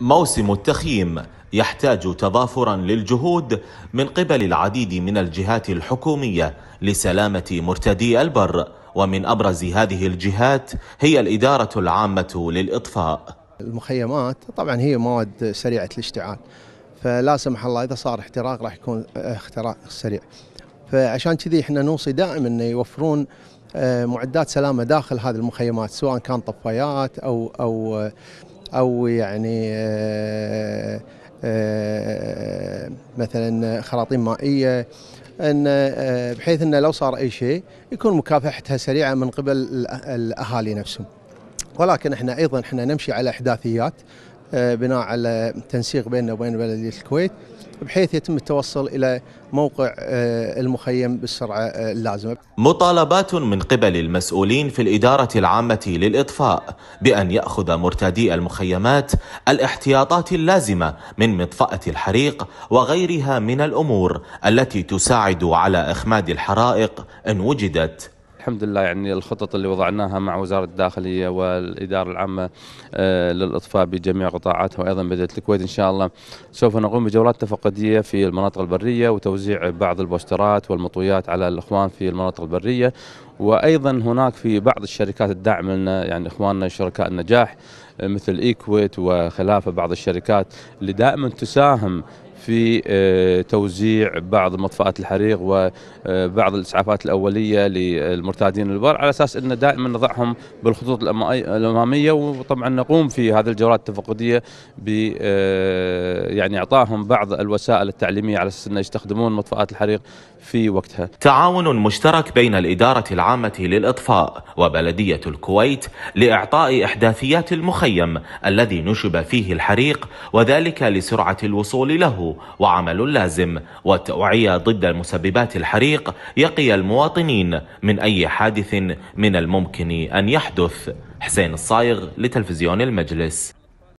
موسم التخييم يحتاج تضافرا للجهود من قبل العديد من الجهات الحكومية لسلامة مرتدي البر ومن أبرز هذه الجهات هي الإدارة العامة للإطفاء المخيمات طبعا هي مواد سريعة الاشتعال فلا سمح الله إذا صار احتراق راح يكون اختراق سريع فعشان كذي احنا نوصي دائما انه يوفرون آه، معدات سلامه داخل هذه المخيمات سواء كان طفايات او او آه، او يعني آه، آه، مثلا خراطيم مائيه ان آه، بحيث انه لو صار اي شيء يكون مكافحتها سريعه من قبل الاهالي نفسهم. ولكن احنا ايضا احنا نمشي على احداثيات آه، بناء على تنسيق بيننا وبين بلديه الكويت بحيث يتم التوصل الى موقع آه، المخيم بالسرعه آه، اللازمه. مطالبات من قبل المسؤولين في الاداره العامه للاطفاء بان ياخذ مرتدي المخيمات الاحتياطات اللازمه من مطفاه الحريق وغيرها من الامور التي تساعد على اخماد الحرائق ان وجدت. الحمد لله يعني الخطط اللي وضعناها مع وزارة الداخلية والإدارة العامة آه، للإطفاء بجميع قطاعاتها وأيضا بدأت الكويت إن شاء الله سوف نقوم بجولات تفقدية في المناطق البرية وتوزيع بعض البوسترات والمطويات على الإخوان في المناطق البرية وايضا هناك في بعض الشركات الدعم لنا يعني اخواننا شركاء النجاح آه، مثل ايكويت وخلافه بعض الشركات اللي دائما تساهم في آه، توزيع بعض مطفئات الحريق وبعض آه، الاسعافات الاوليه للمرتادين البر على اساس ان دائما نضعهم بالخطوط الاماميه وطبعا نقوم في هذه الجولات التفقديه ب آه، يعني اعطائهم بعض الوسائل التعليميه على اساس انه يستخدمون مطفئات الحريق في وقتها. تعاون مشترك بين الاداره العامه للاطفاء وبلديه الكويت لاعطاء احداثيات المخيم الذي نشب فيه الحريق وذلك لسرعه الوصول له وعمل لازم والتوعية ضد مسببات الحريق يقي المواطنين من أي حادث من الممكن أن يحدث حسين الصايغ لتلفزيون المجلس